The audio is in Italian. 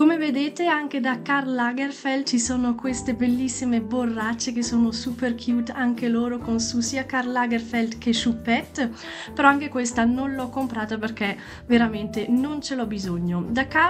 Come vedete anche da Karl Lagerfeld ci sono queste bellissime borracce che sono super cute anche loro con su sia Karl Lagerfeld che Choupette, però anche questa non l'ho comprata perché veramente non ce l'ho bisogno. Da Karl